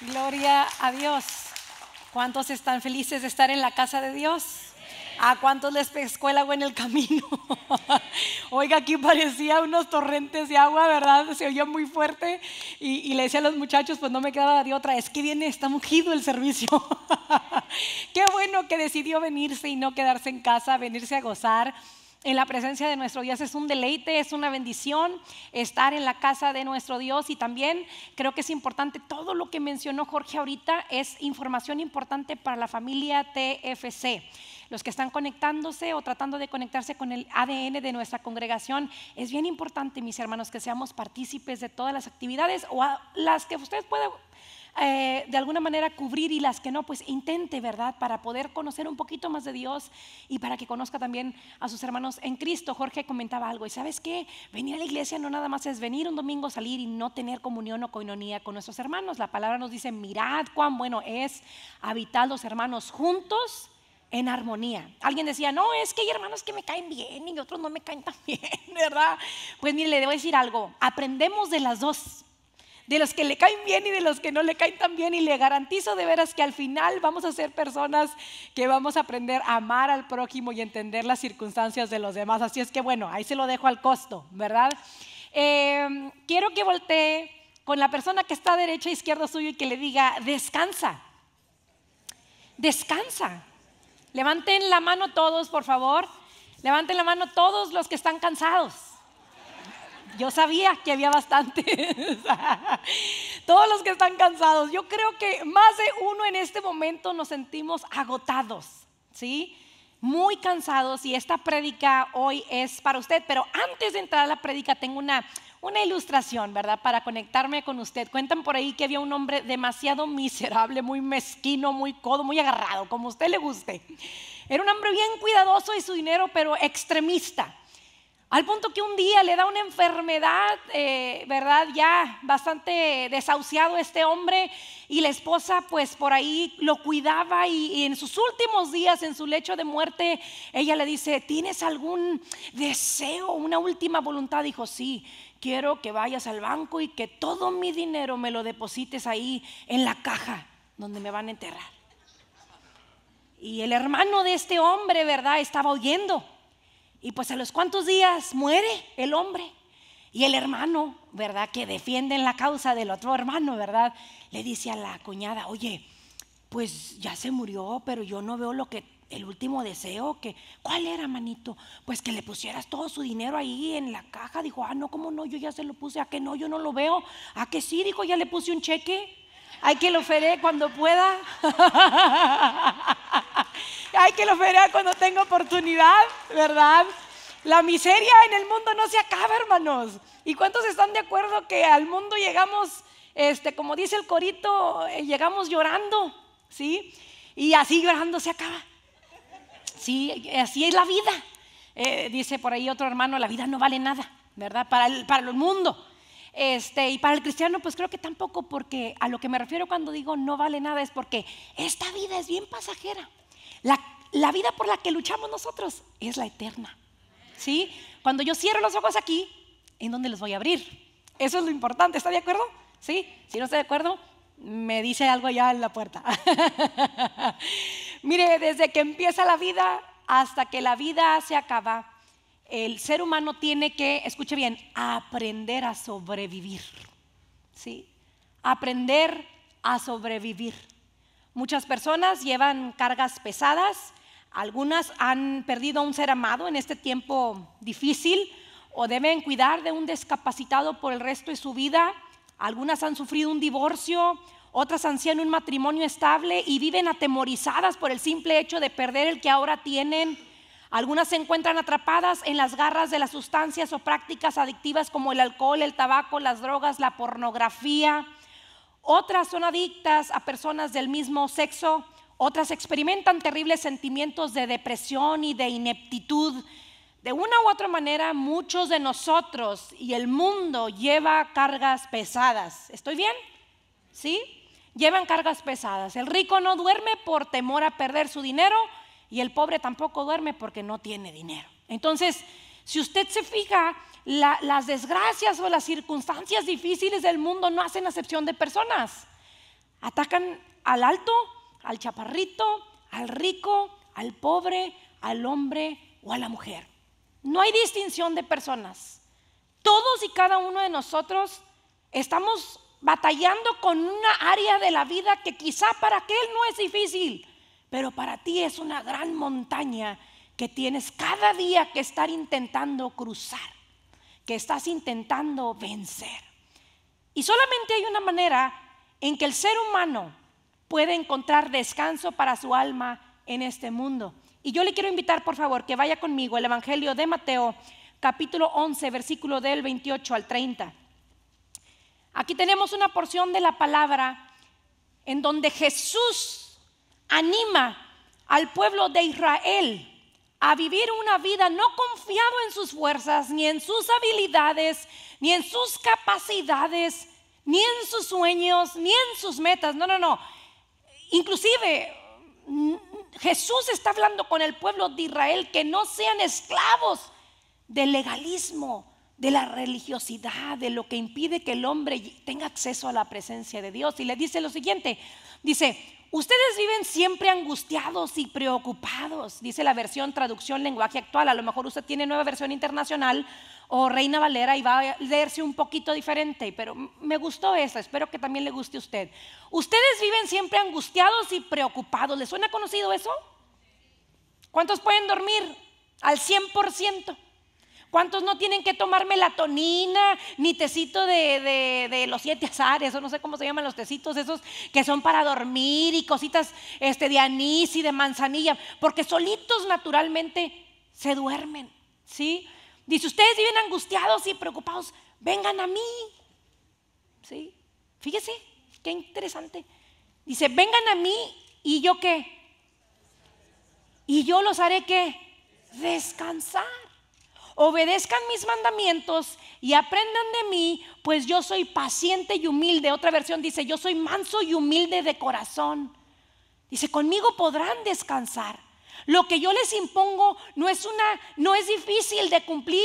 Gloria a Dios. ¿Cuántos están felices de estar en la casa de Dios? ¿A cuántos les pescó el agua en el camino? Oiga, aquí parecía unos torrentes de agua, ¿verdad? Se oía muy fuerte. Y, le decía a los muchachos, pues no me quedaba de otra. Es que viene, está mugido el servicio. Qué bueno que decidió venirse y no quedarse en casa, venirse a gozar en la presencia de nuestro Dios es un deleite, es una bendición estar en la casa de nuestro Dios y también creo que es importante, todo lo que mencionó Jorge ahorita es información importante para la familia TFC. Los que están conectándose o tratando de conectarse con el ADN de nuestra congregación, es bien importante, mis hermanos, que seamos partícipes de todas las actividades o las que ustedes puedan eh, de alguna manera cubrir y las que no, pues intente, ¿verdad? Para poder conocer un poquito más de Dios y para que conozca también a sus hermanos en Cristo. Jorge comentaba algo, y sabes qué, venir a la iglesia no nada más es venir un domingo, salir y no tener comunión o coinonía con nuestros hermanos. La palabra nos dice, mirad cuán bueno es habitar los hermanos juntos en armonía. Alguien decía, no, es que hay hermanos que me caen bien y otros no me caen tan bien, ¿verdad? Pues mire, le debo decir algo, aprendemos de las dos de los que le caen bien y de los que no le caen tan bien. Y le garantizo de veras que al final vamos a ser personas que vamos a aprender a amar al prójimo y entender las circunstancias de los demás. Así es que bueno, ahí se lo dejo al costo, ¿verdad? Em, quiero que voltee con la persona que está a derecha e izquierda suyo y que le diga, descansa, descansa. Levanten la mano todos, por favor. Levanten la mano todos los que están cansados yo sabía que había bastante. Todos los que están cansados, yo creo que más de uno en este momento nos sentimos agotados, ¿sí? Muy cansados y esta prédica hoy es para usted, pero antes de entrar a la prédica tengo una, una ilustración, ¿verdad? Para conectarme con usted. Cuentan por ahí que había un hombre demasiado miserable, muy mezquino, muy codo, muy agarrado, como a usted le guste. Era un hombre bien cuidadoso y su dinero, pero extremista. Al punto que un día le da una enfermedad, eh, ¿verdad? Ya bastante desahuciado este hombre y la esposa pues por ahí lo cuidaba y, y, en sus últimos días, en su lecho de muerte, ella le dice, ¿tienes algún deseo, una última voluntad? Dijo, sí, quiero que vayas al banco y que todo mi dinero me lo deposites ahí en la caja donde me van a enterrar. Y el hermano de este hombre, ¿verdad? Estaba oyendo y pues a los cuantos días muere el hombre. Y el hermano, ¿verdad? Que defienden la causa del otro hermano, ¿verdad? Le dice a la cuñada, oye, pues ya se murió, pero yo no veo lo que, el último deseo, que, ¿cuál era, manito? Pues que le pusieras todo su dinero ahí en la caja. Dijo, ah, no, ¿cómo no? Yo ya se lo puse, ¿a que no? Yo no lo veo. ¿A que sí? Dijo, ya le puse un cheque. Hay que lo feré cuando pueda. hay que lo veré cuando tenga oportunidad, ¿verdad? La miseria en el mundo no se acaba, hermanos. ¿Y cuántos están de acuerdo que al mundo llegamos, este, como dice el corito, eh, llegamos llorando, ¿sí? Y así llorando se acaba. Sí, así es la vida. Eh, dice por ahí otro hermano, la vida no vale nada, ¿verdad? Para el, para el mundo. Este, y para el cristiano, pues creo que tampoco, porque a lo que me refiero cuando digo no vale nada es porque esta vida es bien pasajera. La, vida por la que luchamos nosotros es la eterna. ¿Sí? Cuando yo cierro los ojos aquí, ¿en dónde los voy a abrir? Eso es lo importante, ¿está de acuerdo? ¿Sí? Si no está de acuerdo, me dice algo allá en la puerta. Mire, desde que empieza la vida hasta que la vida se acaba, el ser humano tiene que, escuche bien, aprender a sobrevivir. ¿Sí? Aprender a sobrevivir. Muchas personas llevan cargas pesadas, algunas han perdido a un ser amado en este tiempo difícil o deben cuidar de un discapacitado por el resto de su vida, algunas han sufrido un divorcio, otras ansían un matrimonio estable y viven atemorizadas por el simple hecho de perder el que ahora tienen. Algunas se encuentran atrapadas en las garras de las sustancias o prácticas adictivas como el alcohol, el tabaco, las drogas, la pornografía. Otras son adictas a personas del mismo sexo. Otras experimentan terribles sentimientos de depresión y de ineptitud. De una u otra manera, muchos de nosotros y el mundo lleva cargas pesadas. ¿Estoy bien? ¿Sí? Llevan cargas pesadas. El rico no duerme por temor a perder su dinero y el pobre tampoco duerme porque no tiene dinero. Entonces, si usted se fija, las desgracias o las circunstancias difíciles del mundo no hacen acepción de personas. Atacan al alto, al chaparrito, al rico, al pobre, al hombre o a la mujer. No hay distinción de personas. Todos y cada uno de nosotros estamos batallando con una área de la vida que quizá para aquel no es difícil, pero para ti es una gran montaña que tienes cada día que estar intentando cruzar que estás intentando vencer. Y solamente hay una manera en que el ser humano puede encontrar descanso para su alma en este mundo. Y yo le quiero invitar, por favor, que vaya conmigo el Evangelio de Mateo, capítulo 11, versículo del 28 al 30. Aquí tenemos una porción de la palabra en donde Jesús anima al pueblo de Israel a vivir una vida no confiado en sus fuerzas, ni en sus habilidades, ni en sus capacidades, ni en sus sueños, ni en sus metas. No, no, no. Inclusive mm, Jesús está hablando con el pueblo de Israel que no sean esclavos del legalismo, de la religiosidad, de lo que impide que el hombre tenga acceso a la presencia de Dios. Y le dice lo siguiente, dice, Ustedes viven siempre angustiados y preocupados, dice la versión traducción lenguaje actual. A lo mejor usted tiene nueva versión internacional o Reina Valera y va a leerse un poquito diferente, pero me gustó esa, espero que también le guste a usted. Ustedes viven siempre angustiados y preocupados. ¿Les suena conocido eso? ¿Cuántos pueden dormir al 100%? ¿Cuántos no tienen que tomar melatonina, ni tecito de, los siete azares, o no sé cómo se llaman los tecitos esos que son para dormir y cositas este, de anís y de manzanilla? Porque solitos naturalmente se duermen, ¿sí? Dice, ustedes viven angustiados y preocupados, vengan a mí, ¿sí? Fíjese, qué interesante. Dice, vengan a mí y yo qué? Y yo los haré qué? Descansar obedezcan mis mandamientos y aprendan de mí, pues yo soy paciente y humilde. Otra versión dice, yo soy manso y humilde de corazón. Dice, conmigo podrán descansar. Lo que yo les impongo no es una no es difícil de cumplir,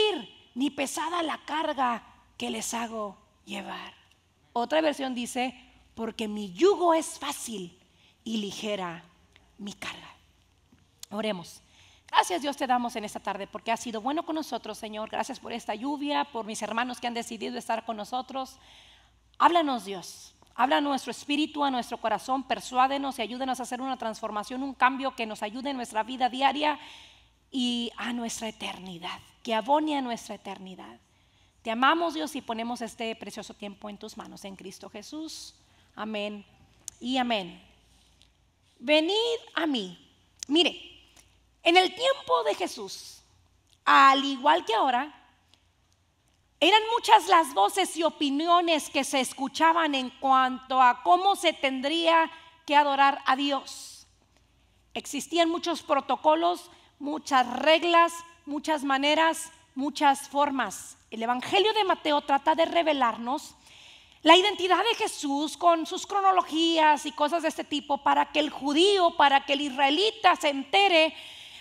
ni pesada la carga que les hago llevar. Otra versión dice, porque mi yugo es fácil y ligera mi carga. Oremos. Gracias Dios te damos en esta tarde porque ha sido bueno con nosotros, Señor. Gracias por esta lluvia, por mis hermanos que han decidido estar con nosotros. Háblanos Dios, habla a nuestro espíritu, a nuestro corazón, persuádenos y ayúdenos a hacer una transformación, un cambio que nos ayude en nuestra vida diaria y a nuestra eternidad, que abone a nuestra eternidad. Te amamos Dios y ponemos este precioso tiempo en tus manos, en Cristo Jesús. Amén y amén. Venid a mí. Mire, en el tiempo de Jesús, al igual que ahora, eran muchas las voces y opiniones que se escuchaban en cuanto a cómo se tendría que adorar a Dios. Existían muchos protocolos, muchas reglas, muchas maneras, muchas formas. El Evangelio de Mateo trata de revelarnos la identidad de Jesús con sus cronologías y cosas de este tipo para que el judío, para que el israelita se entere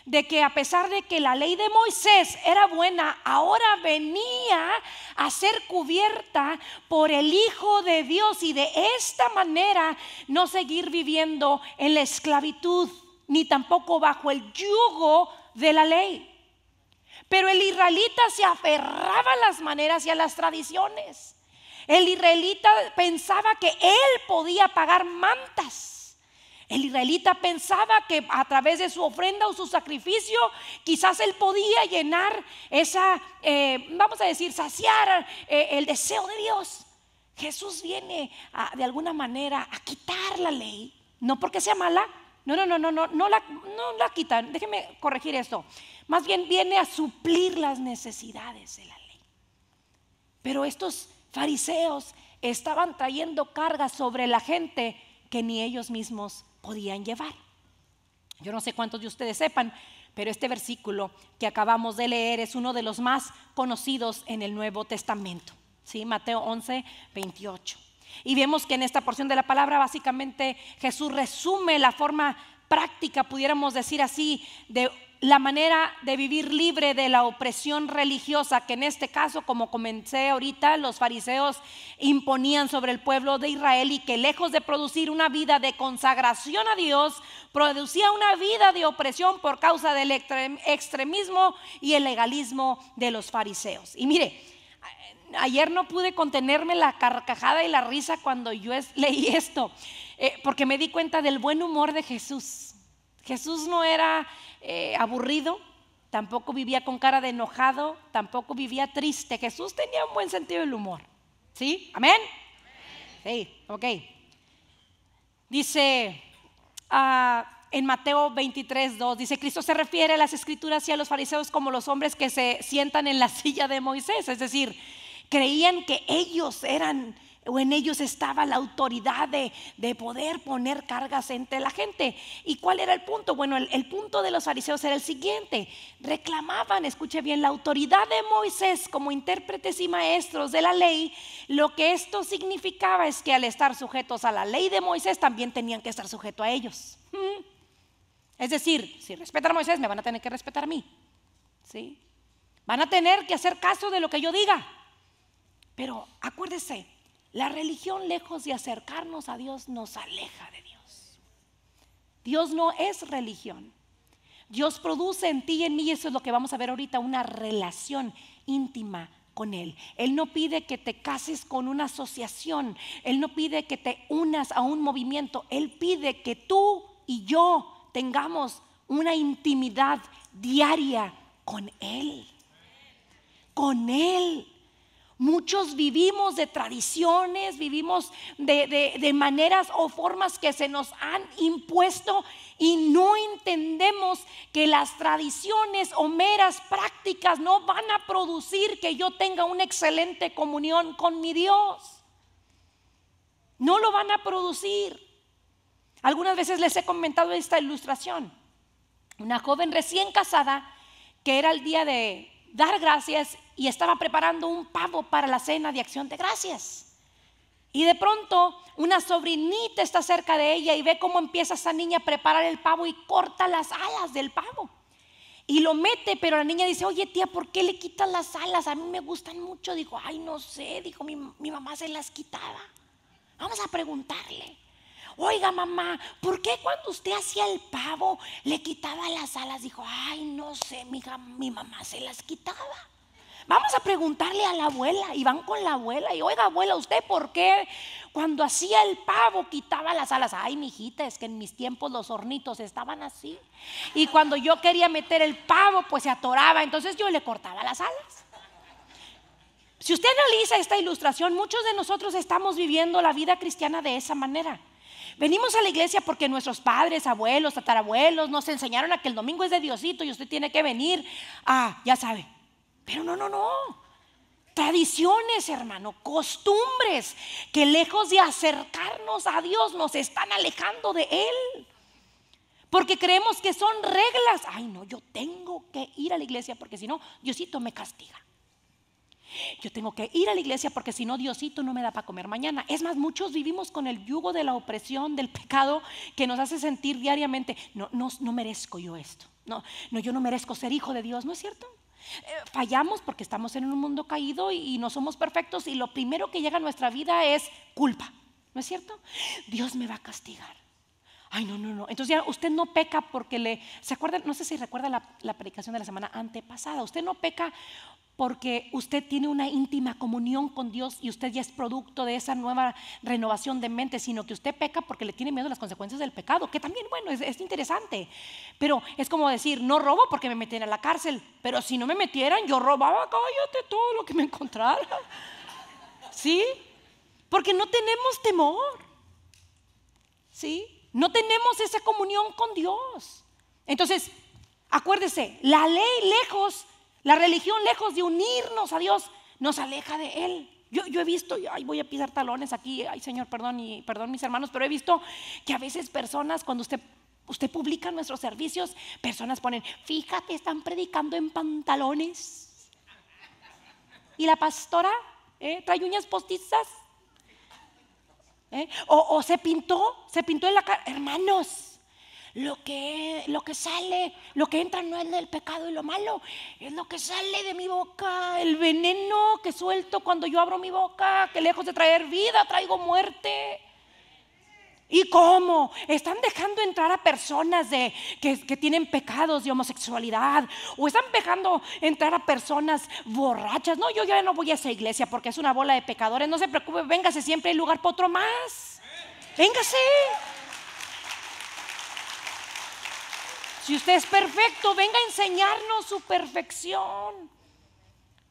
de que a pesar de que la ley de Moisés era buena, ahora venía a ser cubierta por el Hijo de Dios y de esta manera no seguir viviendo en la esclavitud ni tampoco bajo el yugo de la ley. Pero el israelita se aferraba a las maneras y a las tradiciones. El israelita pensaba que él podía pagar mantas el israelita pensaba que a través de su ofrenda o su sacrificio quizás él podía llenar esa, eh, vamos a decir, saciar eh, el deseo de Dios. Jesús viene de alguna manera a quitar la ley, no porque sea mala, no, no, no, no, no, no la, no la quitan, déjeme corregir esto. Más bien viene a suplir las necesidades de la ley. Pero estos fariseos estaban trayendo cargas sobre la gente que ni ellos mismos podían llevar. Yo no sé cuántos de ustedes sepan, pero este versículo que acabamos de leer es uno de los más conocidos en el Nuevo Testamento. ¿sí? Mateo 11, 28. Y vemos que en esta porción de la palabra básicamente Jesús resume la forma práctica, pudiéramos decir así, de la manera de vivir libre de la opresión religiosa que en este caso, como comencé ahorita, los fariseos imponían sobre el pueblo de Israel y que lejos de producir una vida de consagración a Dios, producía una vida de opresión por causa del extremismo y el legalismo de los fariseos. Y mire, ayer no pude contenerme la carcajada y la risa cuando yo leí esto, eh, porque me di cuenta del buen humor de Jesús. Jesús no era eh, aburrido, tampoco vivía con cara de enojado, tampoco vivía triste. Jesús tenía un buen sentido del humor. ¿Sí? ¿Amén? Sí, ok. Dice ah, en Mateo 23, 2, dice, Cristo se refiere a las escrituras y a los fariseos como los hombres que se sientan en la silla de Moisés, es decir, creían que ellos eran o en ellos estaba la autoridad de, poder poner cargas entre la gente. ¿Y cuál era el punto? Bueno, el, punto de los fariseos era el siguiente. Reclamaban, escuche bien, la autoridad de Moisés como intérpretes y maestros de la ley. Lo que esto significaba es que al estar sujetos a la ley de Moisés también tenían que estar sujetos a ellos. Es decir, si respetan a Moisés me van a tener que respetar a mí. ¿Sí? Van a tener que hacer caso de lo que yo diga. Pero acuérdese, la religión, lejos de acercarnos a Dios, nos aleja de Dios. Dios no es religión. Dios produce en ti y en mí, eso es lo que vamos a ver ahorita, una relación íntima con Él. Él no pide que te cases con una asociación, Él no pide que te unas a un movimiento, Él pide que tú y yo tengamos una intimidad diaria con Él. Con Él. Muchos vivimos de tradiciones, vivimos de, maneras o formas que se nos han impuesto y no entendemos que las tradiciones o meras prácticas no van a producir que yo tenga una excelente comunión con mi Dios. No lo van a producir. Algunas veces les he comentado esta ilustración. Una joven recién casada que era el día de dar gracias y estaba preparando un pavo para la cena de acción de gracias. Y de pronto una sobrinita está cerca de ella y ve cómo empieza esa niña a preparar el pavo y corta las alas del pavo. Y lo mete, pero la niña dice, oye tía, ¿por qué le quitas las alas? A mí me gustan mucho. Dijo, ay, no sé, dijo, mi, mi mamá se las quitaba. Vamos a preguntarle oiga mamá, ¿por qué cuando usted hacía el pavo le quitaba las alas? Dijo, ay, no sé, mi, mi mamá se las quitaba. Vamos a preguntarle a la abuela y van con la abuela y oiga abuela, ¿usted por qué cuando hacía el pavo quitaba las alas? Ay, mijita, es que en mis tiempos los hornitos estaban así. Y cuando yo quería meter el pavo, pues se atoraba, entonces yo le cortaba las alas. Si usted analiza esta ilustración, muchos de nosotros estamos viviendo la vida cristiana de esa manera. Venimos a la iglesia porque nuestros padres, abuelos, tatarabuelos nos enseñaron a que el domingo es de Diosito y usted tiene que venir. Ah, ya sabe. Pero no, no, no. Tradiciones, hermano, costumbres que lejos de acercarnos a Dios nos están alejando de Él. Porque creemos que son reglas. Ay, no, yo tengo que ir a la iglesia porque si no, Diosito me castiga. Yo tengo que ir a la iglesia porque si no Diosito no me da para comer mañana. Es más, muchos vivimos con el yugo de la opresión, del pecado que nos hace sentir diariamente, no, no, merezco yo esto. No, no, yo no merezco ser hijo de Dios, ¿no es cierto? Eh, fallamos porque estamos en un mundo caído y, no somos perfectos y lo primero que llega a nuestra vida es culpa, ¿no es cierto? Dios me va a castigar. Ay, no, no, no. Entonces ya usted no peca porque le... ¿Se acuerdan? No sé si recuerda la predicación de la semana antepasada. Usted no peca porque usted tiene una íntima comunión con Dios y usted ya es producto de esa nueva renovación de mente, sino que usted peca porque le tiene miedo a las consecuencias del pecado, que también, bueno, es, interesante. Pero es como decir, no robo porque me metieran a la cárcel, pero si no me metieran, yo robaba, cállate, todo lo que me encontrara. ¿Sí? Porque no tenemos temor. ¿Sí? No tenemos esa comunión con Dios. Entonces, acuérdese, la ley lejos la religión, lejos de unirnos a Dios, nos aleja de Él. Yo, yo, he visto, ay, voy a pisar talones aquí, ay, Señor, perdón, y perdón, mis hermanos, pero he visto que a veces personas, cuando usted, usted publica nuestros servicios, personas ponen, fíjate, están predicando en pantalones. Y la pastora ¿eh? trae uñas postizas. ¿eh? O, o, se pintó, se pintó en la cara. Hermanos, lo que, lo que sale, lo que entra no es del pecado y lo malo, es lo que sale de mi boca, el veneno que suelto cuando yo abro mi boca, que lejos de traer vida, traigo muerte. ¿Y cómo? Están dejando entrar a personas que, que, tienen pecados de homosexualidad o están dejando entrar a personas borrachas. No, yo ya no voy a esa iglesia porque es una bola de pecadores. No se preocupe, véngase, siempre hay lugar para otro más. Véngase. Si usted es perfecto, venga a enseñarnos su perfección.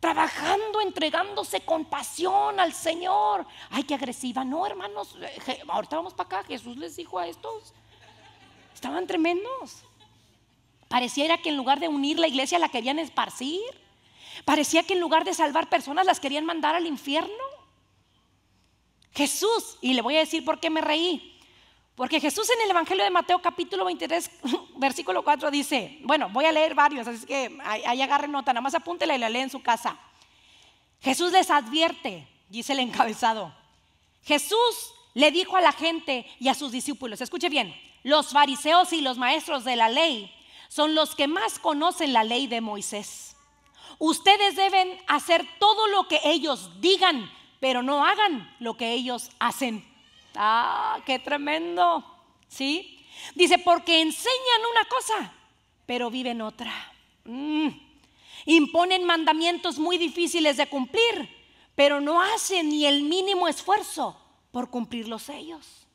Trabajando, entregándose con pasión al Señor. Ay, qué agresiva. No, hermanos, eh, ahorita vamos para acá. Jesús les dijo a estos. Estaban tremendos. Pareciera que en lugar de unir la iglesia la querían esparcir. Parecía que en lugar de salvar personas las querían mandar al infierno. Jesús, y le voy a decir por qué me reí, porque Jesús en el Evangelio de Mateo capítulo 23, versículo 4 dice, bueno, voy a leer varios, así que ahí agarren nota, nada más apúntela y la lee en su casa. Jesús les advierte, dice el encabezado. Jesús le dijo a la gente y a sus discípulos, escuche bien, los fariseos y los maestros de la ley son los que más conocen la ley de Moisés. Ustedes deben hacer todo lo que ellos digan, pero no hagan lo que ellos hacen. Ah, qué tremendo. ¿Sí? Dice, porque enseñan una cosa, pero viven otra. Mm. Imponen mandamientos muy difíciles de cumplir, pero no hacen ni el mínimo esfuerzo por cumplirlos ellos.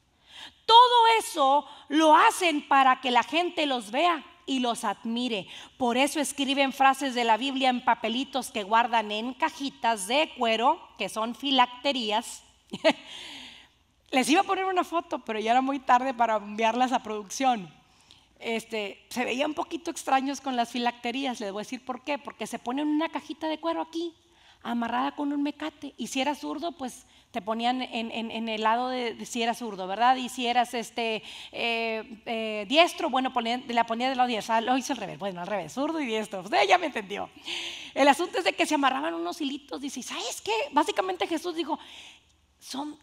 Todo eso lo hacen para que la gente los vea y los admire. Por eso escriben frases de la Biblia en papelitos que guardan en cajitas de cuero, que son filacterías. Les iba a poner una foto, pero ya era muy tarde para enviarlas a producción. Este, se veían un poquito extraños con las filacterías, les voy a decir por qué, porque se ponen una cajita de cuero aquí, amarrada con un mecate, y si eras zurdo, pues te ponían en, el lado de, si eras zurdo, ¿verdad? Y si eras este, eh, eh, diestro, bueno, la ponía del lado diestro, ah, lo hice al revés, bueno, al revés, zurdo y diestro, usted ya me entendió. El asunto es de que se amarraban unos hilitos, dice, ¿sabes qué? Básicamente Jesús dijo, son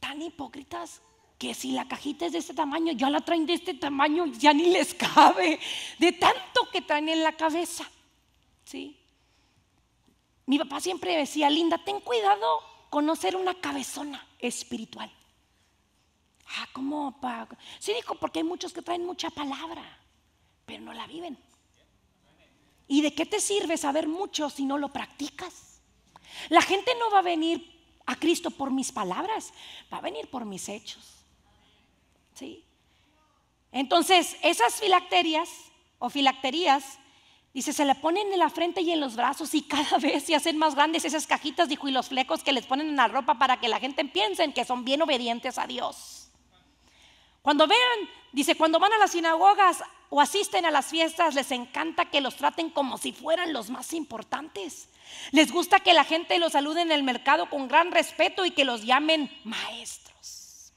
tan hipócritas que si la cajita es de este tamaño, ya la traen de este tamaño, ya ni les cabe, de tanto que traen en la cabeza. ¿Sí? Mi papá siempre decía, Linda, ten cuidado con no una cabezona espiritual. Ah, ¿cómo? Papá? Sí, dijo, porque hay muchos que traen mucha palabra, pero no la viven. ¿Y de qué te sirve saber mucho si no lo practicas? La gente no va a venir a Cristo por mis palabras, va a venir por mis hechos. ¿Sí? Entonces, esas filacterias o filacterías, dice, se le ponen en la frente y en los brazos y cada vez se hacen más grandes esas cajitas, dijo, y los flecos que les ponen en la ropa para que la gente piense que son bien obedientes a Dios. Cuando vean, dice, cuando van a las sinagogas o asisten a las fiestas, les encanta que los traten como si fueran los más importantes. Les gusta que la gente los salude en el mercado con gran respeto y que los llamen maestros.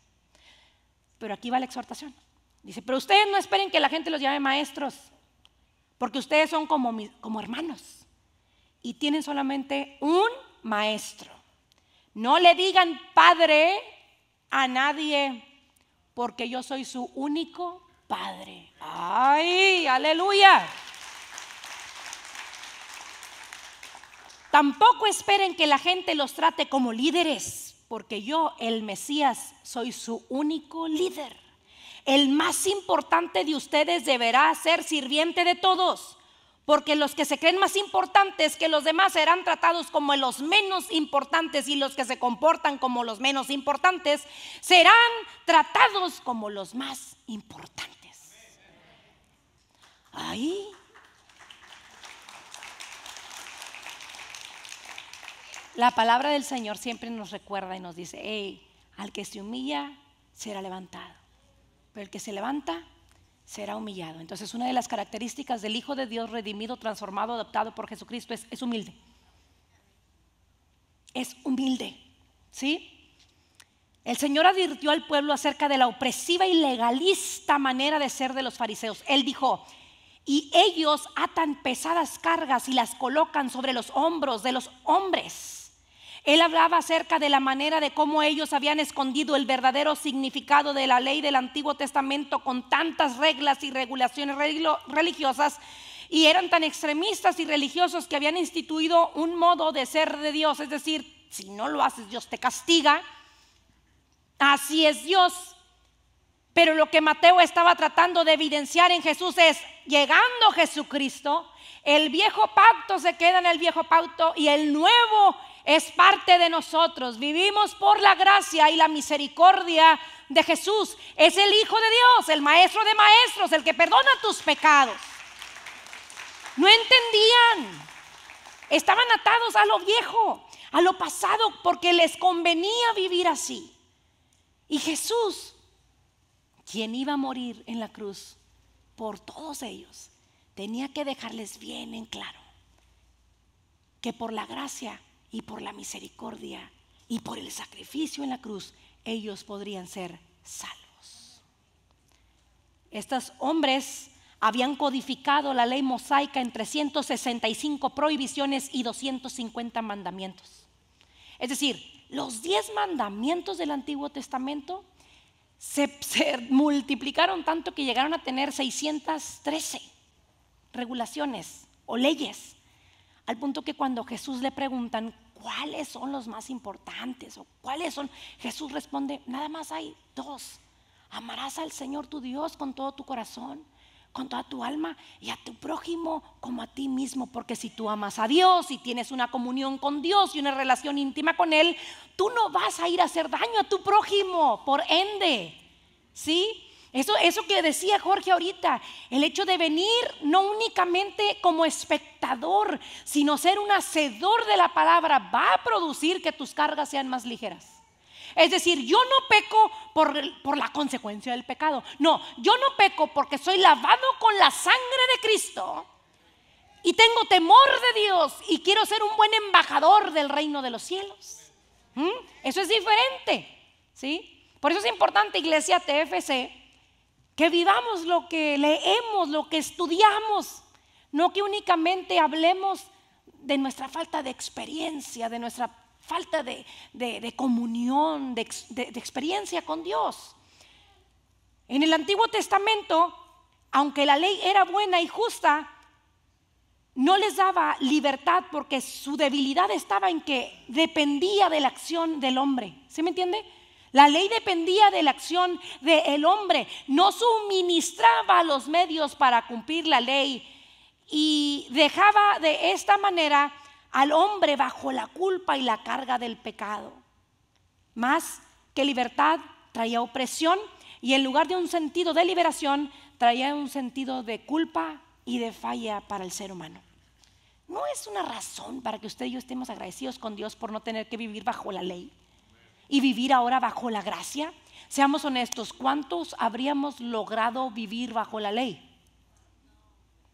Pero aquí va la exhortación. Dice, pero ustedes no esperen que la gente los llame maestros, porque ustedes son como, como hermanos y tienen solamente un maestro. No le digan padre a nadie porque yo soy su único Padre. ¡Ay, aleluya! Tampoco esperen que la gente los trate como líderes, porque yo, el Mesías, soy su único líder. El más importante de ustedes deberá ser sirviente de todos porque los que se creen más importantes que los demás serán tratados como los menos importantes y los que se comportan como los menos importantes serán tratados como los más importantes. Ahí. La palabra del Señor siempre nos recuerda y nos dice, hey, al que se humilla será levantado, pero el que se levanta será humillado. Entonces, una de las características del Hijo de Dios redimido, transformado, adoptado por Jesucristo es, es humilde. Es humilde. ¿Sí? El Señor advirtió al pueblo acerca de la opresiva y legalista manera de ser de los fariseos. Él dijo, y ellos atan pesadas cargas y las colocan sobre los hombros de los hombres él hablaba acerca de la manera de cómo ellos habían escondido el verdadero significado de la ley del Antiguo Testamento con tantas reglas y regulaciones religiosas y eran tan extremistas y religiosos que habían instituido un modo de ser de Dios, es decir, si no lo haces Dios te castiga, así es Dios. Pero lo que Mateo estaba tratando de evidenciar en Jesús es, llegando Jesucristo, el viejo pacto se queda en el viejo pacto y el nuevo es parte de nosotros. Vivimos por la gracia y la misericordia de Jesús. Es el Hijo de Dios, el Maestro de Maestros, el que perdona tus pecados. No entendían. Estaban atados a lo viejo, a lo pasado, porque les convenía vivir así. Y Jesús, quien iba a morir en la cruz por todos ellos, tenía que dejarles bien en claro que por la gracia y por la misericordia y por el sacrificio en la cruz, ellos podrían ser salvos. Estos hombres habían codificado la ley mosaica en 365 prohibiciones y 250 mandamientos. Es decir, los 10 mandamientos del Antiguo Testamento se, se, multiplicaron tanto que llegaron a tener 613 regulaciones o leyes. Al punto que cuando Jesús le preguntan cuáles son los más importantes o cuáles son, Jesús responde, nada más hay dos. Amarás al Señor tu Dios con todo tu corazón, con toda tu alma y a tu prójimo como a ti mismo, porque si tú amas a Dios y tienes una comunión con Dios y una relación íntima con Él, tú no vas a ir a hacer daño a tu prójimo, por ende. ¿Sí? Eso, que decía Jorge ahorita, el hecho de venir no únicamente como espectador, sino ser un hacedor de la palabra, va a producir que tus cargas sean más ligeras. Es decir, yo no peco por, por, la consecuencia del pecado. No, yo no peco porque soy lavado con la sangre de Cristo y tengo temor de Dios y quiero ser un buen embajador del reino de los cielos. ¿Mm? Eso es diferente. ¿sí? Por eso es importante, Iglesia TFC, que vivamos lo que leemos, lo que estudiamos, no que únicamente hablemos de nuestra falta de experiencia, de nuestra falta de, comunión, de, de experiencia con Dios. En el Antiguo Testamento, aunque la ley era buena y justa, no les daba libertad porque su debilidad estaba en que dependía de la acción del hombre. ¿Se me entiende? La ley dependía de la acción del hombre, no suministraba los medios para cumplir la ley y dejaba de esta manera al hombre bajo la culpa y la carga del pecado. Más que libertad traía opresión y en lugar de un sentido de liberación traía un sentido de culpa y de falla para el ser humano. No es una razón para que usted y yo estemos agradecidos con Dios por no tener que vivir bajo la ley y vivir ahora bajo la gracia? Seamos honestos, ¿cuántos habríamos logrado vivir bajo la ley?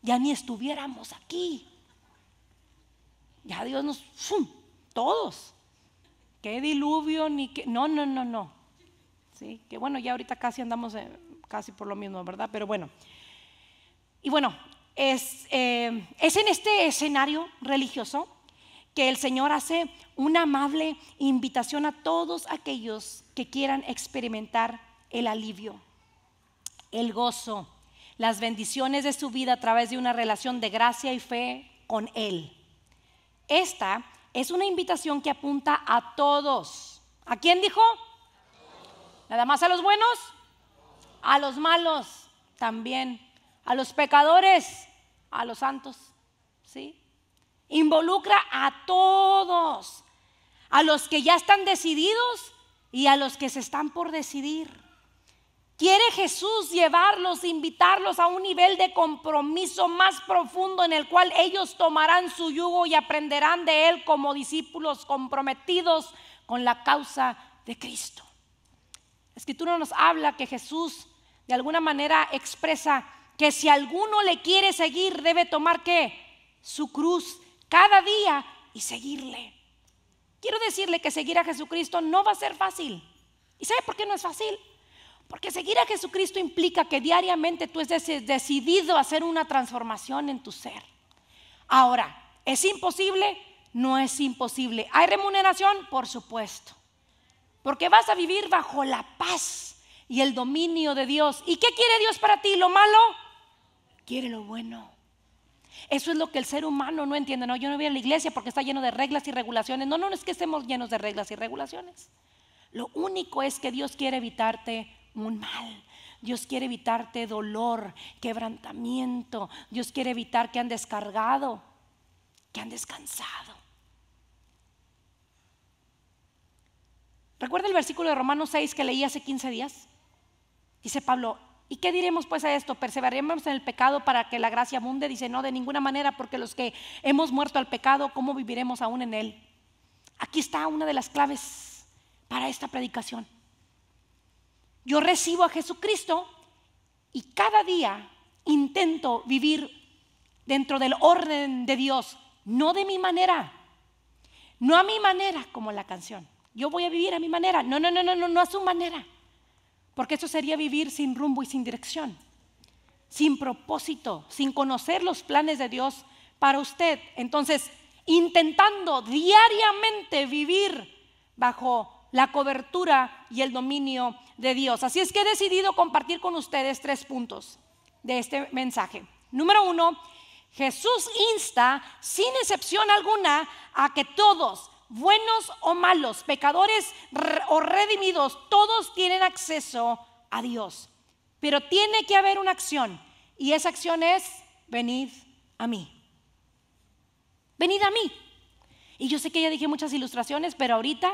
Ya ni estuviéramos aquí. Ya Dios nos... ¡fum! Todos. Qué diluvio, ni qué... No, no, no, no. Sí, que bueno, ya ahorita casi andamos eh, casi por lo mismo, ¿verdad? Pero bueno. Y bueno, es eh, en este escenario religioso que el Señor hace una amable invitación a todos aquellos que quieran experimentar el alivio, el gozo, las bendiciones de su vida a través de una relación de gracia y fe con Él. Esta es una invitación que apunta a todos. ¿A quién dijo? Nada más a los buenos, a los malos también, a los pecadores, a los santos. ¿Sí? Involucra a todos, a los que ya están decididos y a los que se están por decidir. Quiere Jesús llevarlos, invitarlos a un nivel de compromiso más profundo en el cual ellos tomarán su yugo y aprenderán de Él como discípulos comprometidos con la causa de Cristo. La escritura nos habla que Jesús de alguna manera expresa que si alguno le quiere seguir debe tomar qué? Su cruz cada día y seguirle. Quiero decirle que seguir a Jesucristo no va a ser fácil. ¿Y sabe por qué no es fácil? Porque seguir a Jesucristo implica que diariamente tú estés decidido a hacer una transformación en tu ser. Ahora, ¿es imposible? No es imposible. ¿Hay remuneración? Por supuesto. Porque vas a vivir bajo la paz y el dominio de Dios. ¿Y qué quiere Dios para ti? ¿Lo malo? Quiere lo bueno. Eso es lo que el ser humano no entiende. No, yo no voy a la iglesia porque está lleno de reglas y regulaciones. No, no, no es que estemos llenos de reglas y regulaciones. Lo único es que Dios quiere evitarte un mal. Dios quiere evitarte dolor, quebrantamiento. Dios quiere evitar que han descargado, que han descansado. ¿Recuerda el versículo de Romanos 6 que leí hace 15 días? Dice Pablo, ¿Y qué diremos pues a esto? ¿Perseveraremos en el pecado para que la gracia abunde? Dice, no, de ninguna manera, porque los que hemos muerto al pecado, ¿cómo viviremos aún en él? Aquí está una de las claves para esta predicación. Yo recibo a Jesucristo y cada día intento vivir dentro del orden de Dios, no de mi manera, no a mi manera como la canción. Yo voy a vivir a mi manera, no, no, no, no, no, no a su manera. Porque eso sería vivir sin rumbo y sin dirección, sin propósito, sin conocer los planes de Dios para usted. Entonces, intentando diariamente vivir bajo la cobertura y el dominio de Dios. Así es que he decidido compartir con ustedes tres puntos de este mensaje. Número uno, Jesús insta sin excepción alguna a que todos, buenos o malos, pecadores o redimidos, todos tienen acceso a Dios. Pero tiene que haber una acción y esa acción es venid a mí. Venid a mí. Y yo sé que ya dije muchas ilustraciones, pero ahorita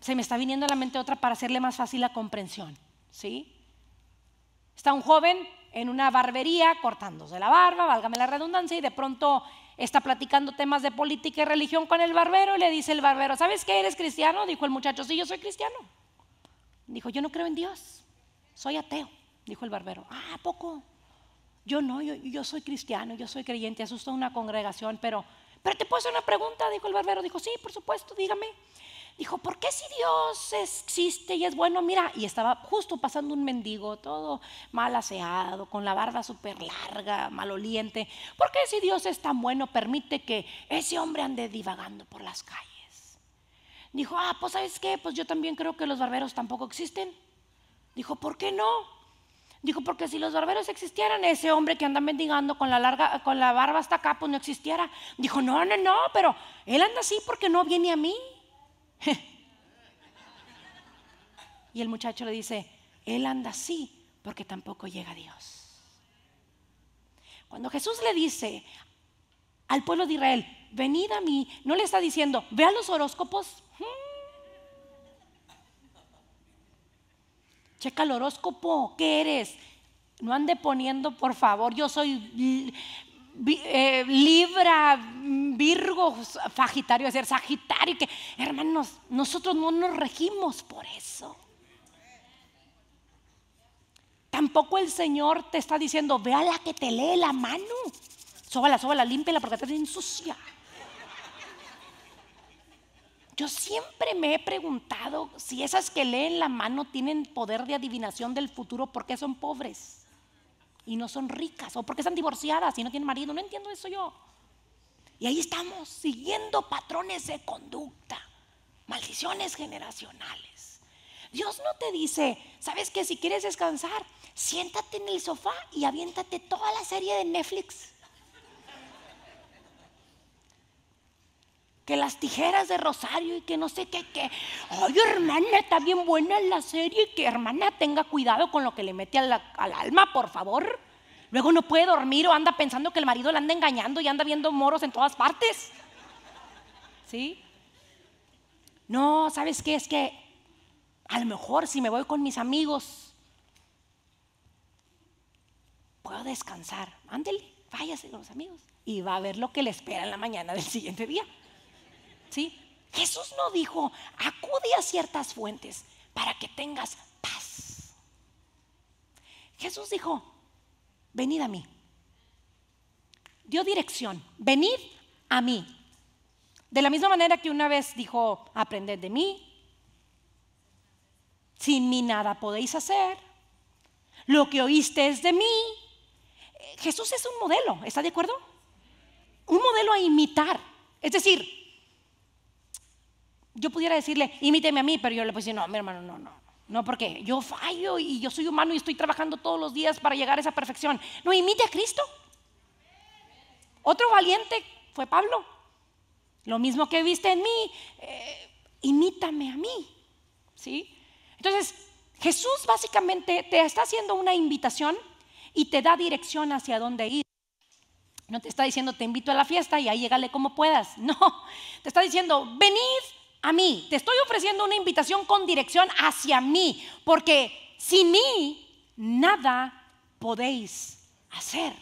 se me está viniendo a la mente otra para hacerle más fácil la comprensión, ¿sí? Está un joven en una barbería cortándose la barba, válgame la redundancia, y de pronto está platicando temas de política y religión con el barbero y le dice el barbero, ¿sabes qué? ¿Eres cristiano? Dijo el muchacho, sí, yo soy cristiano. Dijo, yo no creo en Dios, soy ateo, dijo el barbero. Ah, ¿a poco? Yo no, yo, soy cristiano, yo soy creyente, asusto a una congregación, pero, pero te puedo hacer una pregunta, dijo el barbero. Dijo, sí, por supuesto, dígame dijo, ¿por qué si Dios existe y es bueno? Mira, y estaba justo pasando un mendigo, todo mal aseado, con la barba súper larga, maloliente. ¿Por qué si Dios es tan bueno permite que ese hombre ande divagando por las calles? Dijo, ah, pues sabes qué, pues yo también creo que los barberos tampoco existen. Dijo, ¿por qué no? Dijo, porque si los barberos existieran, ese hombre que anda mendigando con la, larga, con la barba hasta acá, pues no existiera. Dijo, no, no, no, pero él anda así porque no viene a mí. Y el muchacho le dice, él anda así porque tampoco llega Dios. Cuando Jesús le dice al pueblo de Israel, venid a mí, no le está diciendo, vean los horóscopos. Checa el horóscopo, ¿qué eres? No ande poniendo, por favor, yo soy eh, Libra, Virgo, Sagitario, decir Sagitario, que hermanos, nosotros no nos regimos por eso. Tampoco el Señor te está diciendo, ve a la que te lee la mano, sóbala, sóbala, límpela porque te bien sucia. Yo siempre me he preguntado si esas que leen la mano tienen poder de adivinación del futuro, porque son pobres? y no son ricas, o porque están divorciadas y no tienen marido. No entiendo eso yo. Y ahí estamos siguiendo patrones de conducta, maldiciones generacionales. Dios no te dice, ¿sabes que Si quieres descansar, siéntate en el sofá y aviéntate toda la serie de Netflix. que las tijeras de Rosario y que no sé qué, que, ay hermana, está bien buena la serie, y que hermana tenga cuidado con lo que le mete al, alma, por favor. Luego no puede dormir o anda pensando que el marido la anda engañando y anda viendo moros en todas partes. ¿Sí? No, ¿sabes qué? Es que a lo mejor si me voy con mis amigos, puedo descansar. Ándele, váyase con los amigos. Y va a ver lo que le espera en la mañana del siguiente día. Jesús no dijo, acude a ciertas fuentes para que tengas paz. Jesús dijo, venid a mí. Dio dirección, venid a mí. De la misma manera que una vez dijo, aprended de mí, sin mí nada podéis hacer, lo que oíste es de mí. Jesús es un modelo, ¿está de acuerdo? Un modelo a imitar. Es decir, yo pudiera decirle, imíteme a mí, pero yo le puedo decir, no, mi hermano, no, no. No, porque yo fallo y yo soy humano y estoy trabajando todos los días para llegar a esa perfección. No, imite a Cristo. Otro valiente fue Pablo. Lo mismo que viste en mí, eh, imítame a mí. ¿Sí? Entonces, Jesús básicamente te está haciendo una invitación y te da dirección hacia dónde ir. No te está diciendo te invito a la fiesta y ahí llegale como puedas. No, te está diciendo venid a mí. Te estoy ofreciendo una invitación con dirección hacia mí, porque sin mí nada podéis hacer.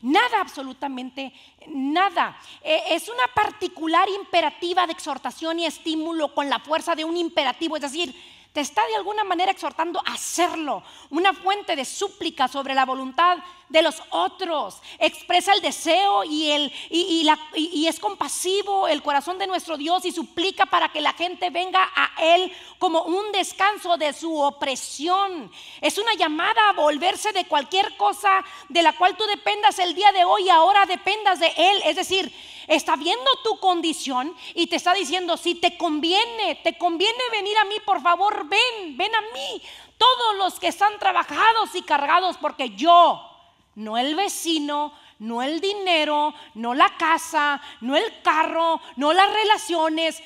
Nada, absolutamente nada. E, es una particular imperativa de exhortación y estímulo con la fuerza de un imperativo, es decir, te está de alguna manera exhortando a hacerlo. Una fuente de súplica sobre la voluntad de los otros, expresa el deseo y, el, y, la, y, es compasivo el corazón de nuestro Dios y suplica para que la gente venga a Él como un descanso de su opresión. Es una llamada a volverse de cualquier cosa de la cual tú dependas el día de hoy ahora dependas de Él. Es decir, está viendo tu condición y te está diciendo, si te conviene, te conviene venir a mí, por favor, ven, ven a mí. Todos los que están trabajados y cargados, porque yo no el vecino, no el dinero, no la casa, no el carro, no las relaciones.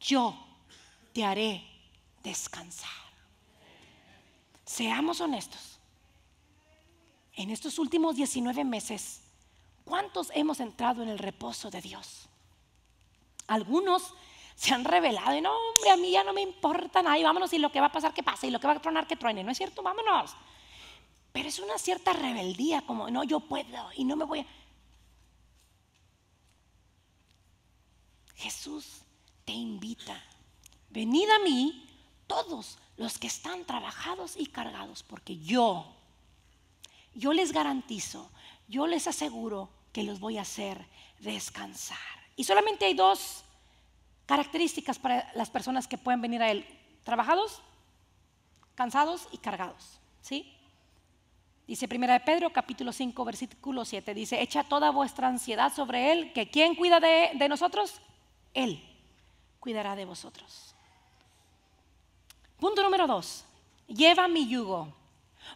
Yo te haré descansar. Seamos honestos. En estos últimos 19 meses, ¿cuántos hemos entrado en el reposo de Dios? Algunos se han revelado y no, hombre, a mí ya no me importa nada y vámonos y lo que va a pasar que pase y lo que va a tronar que truene. No es cierto, vámonos. Pero es una cierta rebeldía, como no, yo puedo y no me voy Jesús te invita, venid a mí todos los que están trabajados y cargados, porque yo, yo les garantizo, yo les aseguro que los voy a hacer descansar. Y solamente hay dos características para las personas que pueden venir a Él, trabajados, cansados y cargados, ¿sí? Dice de Pedro capítulo 5 versículo 7, dice, echa toda vuestra ansiedad sobre Él, que ¿quién cuida de, nosotros? Él cuidará de vosotros. Punto número 2, lleva mi yugo.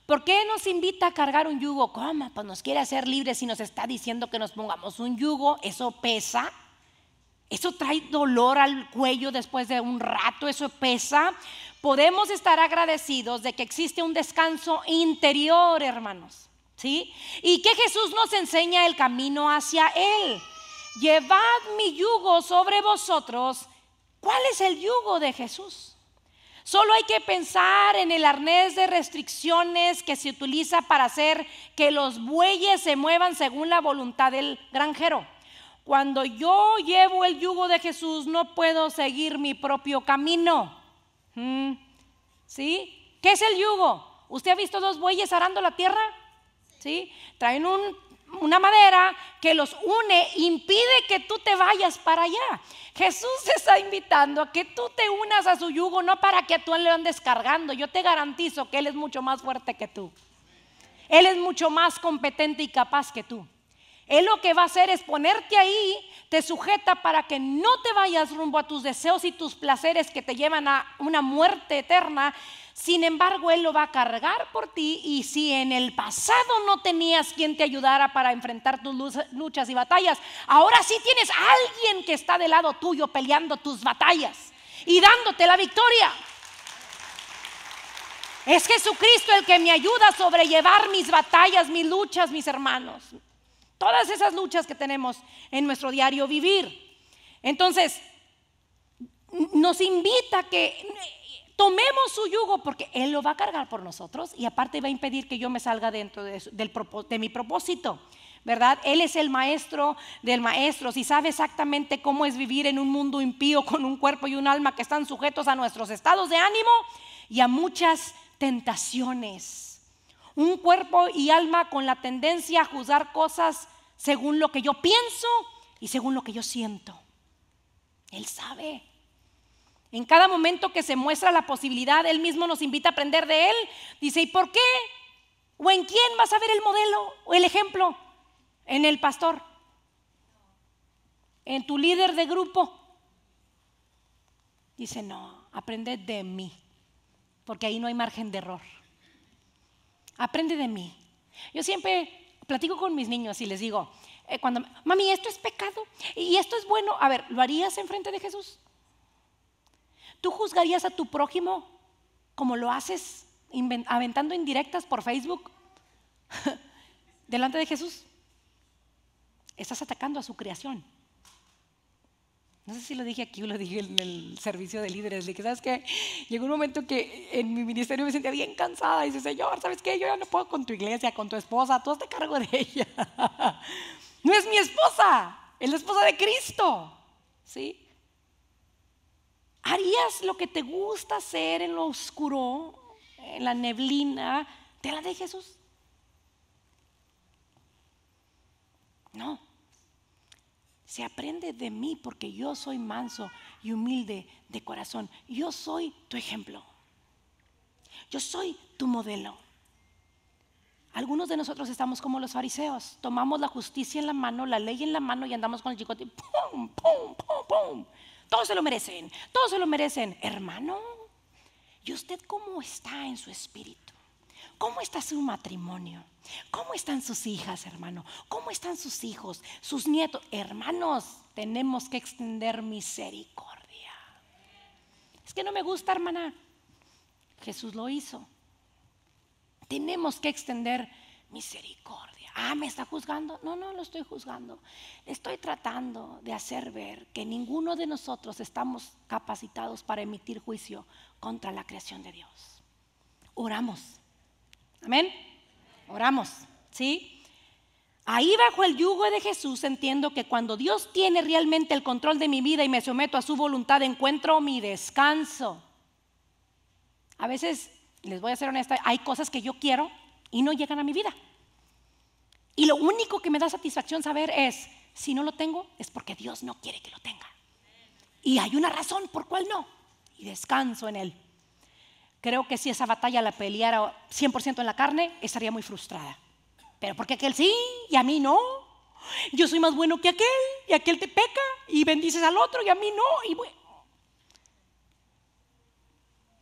¿Por qué nos invita a cargar un yugo? ¿Cómo? Pues nos quiere hacer libres y nos está diciendo que nos pongamos un yugo, eso pesa. Eso trae dolor al cuello después de un rato, eso pesa podemos estar agradecidos de que existe un descanso interior, hermanos. ¿Sí? Y que Jesús nos enseña el camino hacia Él. Llevad mi yugo sobre vosotros. ¿Cuál es el yugo de Jesús? Solo hay que pensar en el arnés de restricciones que se utiliza para hacer que los bueyes se muevan según la voluntad del granjero. Cuando yo llevo el yugo de Jesús no puedo seguir mi propio camino. Mm. ¿Sí? ¿Qué es el yugo? ¿Usted ha visto dos bueyes arando la tierra? ¿Sí? Traen un, una madera que los une, impide que tú te vayas para allá. Jesús está invitando a que tú te unas a su yugo, no para que tú le andes cargando. Yo te garantizo que Él es mucho más fuerte que tú. Él es mucho más competente y capaz que tú. Él lo que va a hacer es ponerte ahí, te sujeta para que no te vayas rumbo a tus deseos y tus placeres que te llevan a una muerte eterna. Sin embargo, Él lo va a cargar por ti y si en el pasado no tenías quien te ayudara para enfrentar tus luchas y batallas, ahora sí tienes a alguien que está del lado tuyo peleando tus batallas y dándote la victoria. Es Jesucristo el que me ayuda a sobrellevar mis batallas, mis luchas, mis hermanos. Todas esas luchas que tenemos en nuestro diario vivir. Entonces, nos invita a que tomemos su yugo porque Él lo va a cargar por nosotros y aparte va a impedir que yo me salga dentro de, del, de mi propósito. ¿verdad? Él es el maestro del maestro, si sabe exactamente cómo es vivir en un mundo impío con un cuerpo y un alma que están sujetos a nuestros estados de ánimo y a muchas tentaciones. Un cuerpo y alma con la tendencia a juzgar cosas según lo que yo pienso y según lo que yo siento. Él sabe. En cada momento que se muestra la posibilidad, Él mismo nos invita a aprender de Él. Dice, ¿y por qué? ¿O en quién vas a ver el modelo o el ejemplo? En el pastor, en tu líder de grupo. Dice, no, aprende de mí, porque ahí no hay margen de error. Aprende de mí. Yo siempre platico con mis niños y les digo, eh, cuando, mami, esto es pecado y esto es bueno, a ver, ¿lo harías en frente de Jesús? ¿Tú juzgarías a tu prójimo como lo haces aventando indirectas por Facebook delante de Jesús? Estás atacando a su creación. No sé si lo dije aquí o lo dije en el servicio de líderes. Le dije, ¿sabes qué? Llegó un momento que en mi ministerio me sentía bien cansada. Y dice, Señor, ¿sabes qué? Yo ya no puedo con tu iglesia, con tu esposa. Tú hazte cargo de ella. no es mi esposa, es la esposa de Cristo. ¿Sí? ¿Harías lo que te gusta hacer en lo oscuro, en la neblina? ¿Te la de Jesús? No se aprende de mí porque yo soy manso y humilde de corazón. Yo soy tu ejemplo. Yo soy tu modelo. Algunos de nosotros estamos como los fariseos, tomamos la justicia en la mano, la ley en la mano y andamos con el chicote, ¡pum, pum, pum, pum! Todos se lo merecen, todos se lo merecen. Hermano, ¿y usted cómo está en su espíritu? ¿Cómo está su matrimonio? ¿Cómo están sus hijas, hermano? ¿Cómo están sus hijos, sus nietos? Hermanos, tenemos que extender misericordia. Es que no me gusta, hermana. Jesús lo hizo. Tenemos que extender misericordia. Ah, me está juzgando. No, no lo estoy juzgando. Estoy tratando de hacer ver que ninguno de nosotros estamos capacitados para emitir juicio contra la creación de Dios. Oramos Amén. Oramos, ¿sí? Ahí bajo el yugo de Jesús entiendo que cuando Dios tiene realmente el control de mi vida y me someto a su voluntad, encuentro mi descanso. A veces, les voy a ser honesta, hay cosas que yo quiero y no llegan a mi vida. Y lo único que me da satisfacción saber es, si no lo tengo, es porque Dios no quiere que lo tenga. Y hay una razón por cual no. Y descanso en Él. Creo que si esa batalla la peleara 100% en la carne, estaría muy frustrada. Pero porque aquel sí y a mí no. Yo soy más bueno que aquel y aquel te peca y bendices al otro y a mí no. Y bueno.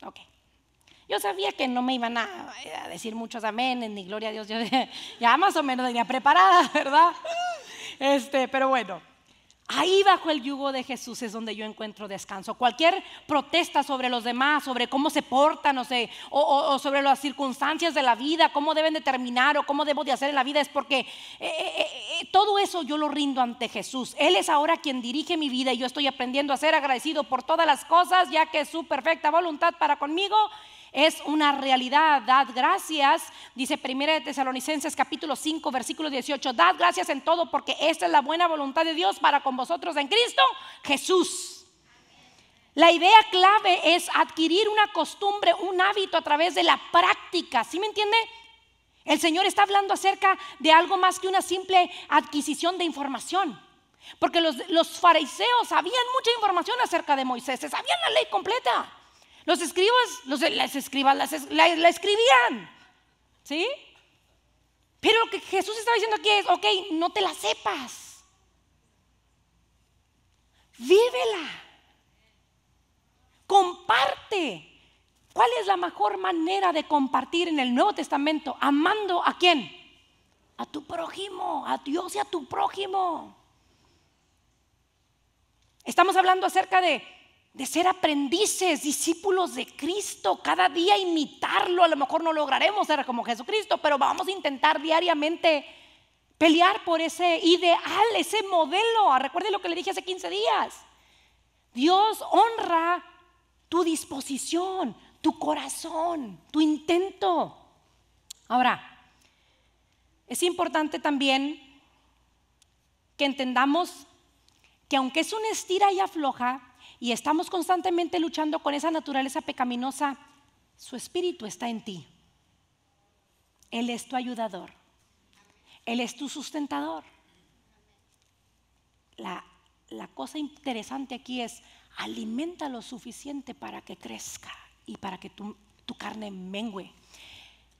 Ok. Yo sabía que no me iban a, decir muchos aménes ni gloria a Dios. Yo ya más o menos tenía preparada, ¿verdad? Este, pero bueno. Ahí bajo el yugo de Jesús es donde yo encuentro descanso. Cualquier protesta sobre los demás, sobre cómo se portan, o, sé, o, sobre las circunstancias de la vida, cómo deben determinar o cómo debo de hacer en la vida, es porque eh, eh, eh, todo eso yo lo rindo ante Jesús. Él es ahora quien dirige mi vida y yo estoy aprendiendo a ser agradecido por todas las cosas, ya que es su perfecta voluntad para conmigo es una realidad. Dad gracias, dice Primera de Tesalonicenses capítulo 5 versículo 18, dad gracias en todo porque esta es la buena voluntad de Dios para con vosotros en Cristo Jesús. La idea clave es adquirir una costumbre, un hábito a través de la práctica, ¿sí me entiende? El Señor está hablando acerca de algo más que una simple adquisición de información. Porque los, fariseos sabían mucha información acerca de Moisés, sabían la ley completa. Los escribas, las escribas, la, escribían. ¿Sí? Pero lo que Jesús está diciendo aquí es, ok, no te la sepas. Vívela. Comparte. ¿Cuál es la mejor manera de compartir en el Nuevo Testamento? Amando a quién? A tu prójimo, a Dios y a tu prójimo. Estamos hablando acerca de de ser aprendices, discípulos de Cristo, cada día imitarlo. A lo mejor no lograremos ser como Jesucristo, pero vamos a intentar diariamente pelear por ese ideal, ese modelo. Ah, recuerde lo que le dije hace 15 días. Dios honra tu disposición, tu corazón, tu intento. Ahora, es importante también que entendamos que aunque es una estira y afloja, y estamos constantemente luchando con esa naturaleza pecaminosa, su espíritu está en ti. Él es tu ayudador. Él es tu sustentador. La, cosa interesante aquí es alimenta lo suficiente para que crezca y para que tu, tu carne mengue.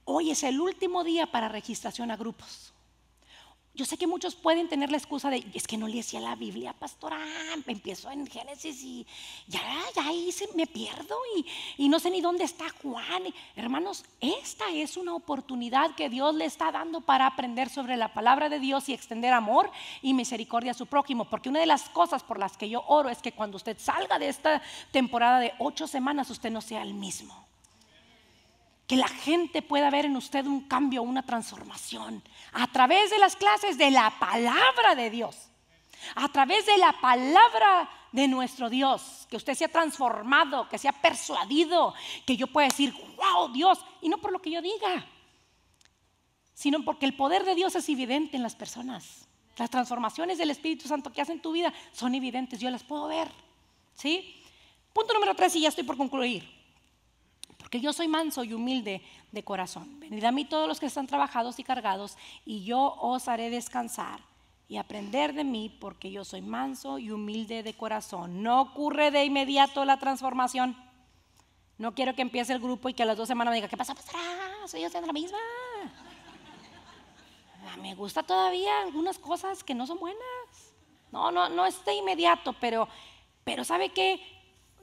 Hoy es el último día para registración a grupos. Yo sé que muchos pueden tener la excusa de, es que no le decía la Biblia, pastora, me empiezo en Génesis y ya, ya ahí me pierdo y no sé ni dónde está Juan. Hermanos, esta es una oportunidad que Dios le está dando para aprender sobre la palabra de Dios y extender amor y misericordia a su prójimo. Porque una de las cosas por las que yo oro es que cuando usted salga de esta temporada de ocho semanas, usted no sea el mismo que la gente pueda ver en usted un cambio, una transformación, a través de las clases de la palabra de Dios, a través de la palabra de nuestro Dios, que usted sea transformado, que sea persuadido, que yo pueda decir, wow, Dios, y no por lo que yo diga, sino porque el poder de Dios es evidente en las personas. Las transformaciones del Espíritu Santo que hace en tu vida son evidentes, yo las puedo ver. ¿Sí? Punto número tres, y ya estoy por concluir. Que yo soy manso y humilde de corazón. Venid a mí todos los que están trabajados y cargados, y yo os haré descansar y aprender de mí, porque yo soy manso y humilde de corazón. No ocurre de inmediato la transformación. No quiero que empiece el grupo y que a las dos semanas me diga, ¿qué pasa, pasará? Soy yo siendo la misma. Ah, me gusta todavía algunas cosas que no son buenas. No, no, no es de inmediato, pero, pero ¿sabe qué?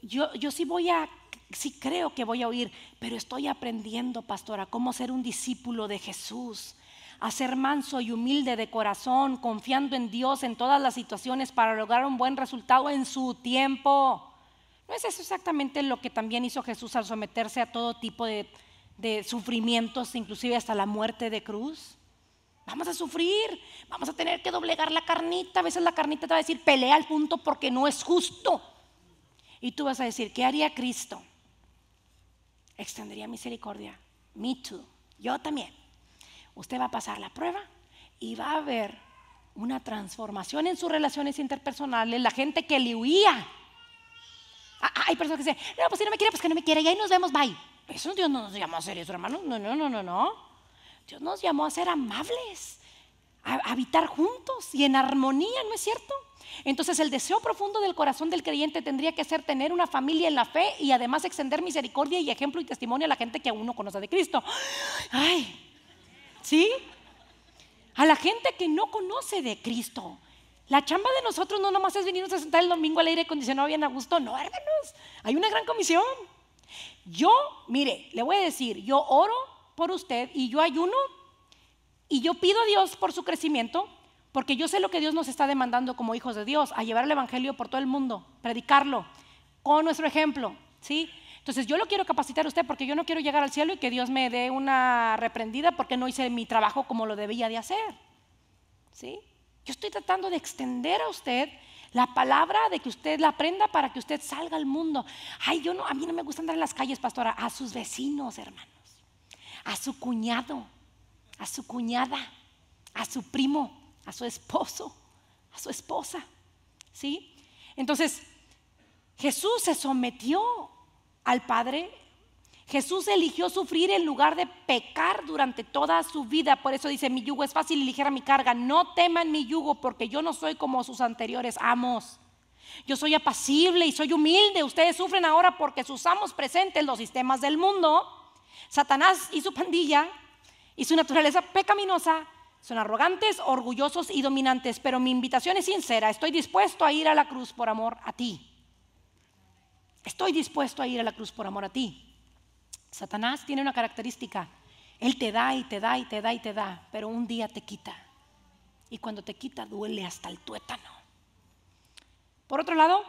Yo, yo sí voy a sí creo que voy a oír, pero estoy aprendiendo, pastora, cómo ser un discípulo de Jesús, a ser manso y humilde de corazón, confiando en Dios en todas las situaciones para lograr un buen resultado en su tiempo. ¿No es eso exactamente lo que también hizo Jesús al someterse a todo tipo de, de sufrimientos, inclusive hasta la muerte de cruz? Vamos a sufrir, vamos a tener que doblegar la carnita. A veces la carnita te va a decir, pelea al punto porque no es justo. Y tú vas a decir, ¿qué haría Cristo? extendería misericordia. Me too. Yo también. Usted va a pasar la prueba y va a ver una transformación en sus relaciones interpersonales. La gente que le huía. Ah, ah, hay personas que dicen, no, pues si no me quiere, pues que no me quiere. Y ahí nos vemos, bye. Eso Dios no nos llamó a ser eso, hermano. No, no, no, no, no. Dios nos llamó a ser amables, a habitar juntos y en armonía, ¿no es cierto? Entonces el deseo profundo del corazón del creyente tendría que ser tener una familia en la fe y además extender misericordia y ejemplo y testimonio a la gente que aún no conoce de Cristo. Ay, ¿sí? A la gente que no conoce de Cristo. La chamba de nosotros no nomás es venirnos a sentar el domingo al aire acondicionado bien a gusto, no, hermanos. Hay una gran comisión. Yo, mire, le voy a decir, yo oro por usted y yo ayuno y yo pido a Dios por su crecimiento porque yo sé lo que Dios nos está demandando como hijos de Dios, a llevar el Evangelio por todo el mundo, predicarlo, con nuestro ejemplo, ¿sí? Entonces yo lo quiero capacitar a usted porque yo no quiero llegar al cielo y que Dios me dé una reprendida porque no hice mi trabajo como lo debía de hacer, ¿sí? Yo estoy tratando de extender a usted la palabra de que usted la aprenda para que usted salga al mundo. Ay, yo no, a mí no me gusta andar en las calles, pastora, a sus vecinos, hermanos, a su cuñado, a su cuñada, a su primo, a su esposo, a su esposa. ¿Sí? Entonces, Jesús se sometió al Padre. Jesús eligió sufrir en lugar de pecar durante toda su vida. Por eso dice, mi yugo es fácil y ligera mi carga. No teman mi yugo porque yo no soy como sus anteriores amos. Yo soy apacible y soy humilde. Ustedes sufren ahora porque sus amos presentes, los sistemas del mundo, Satanás y su pandilla y su naturaleza pecaminosa son arrogantes, orgullosos y dominantes, pero mi invitación es sincera. Estoy dispuesto a ir a la cruz por amor a ti. Estoy dispuesto a ir a la cruz por amor a ti. Satanás tiene una característica. Él te da y te da y te da y te da, pero un día te quita. Y cuando te quita duele hasta el tuétano. Por otro lado,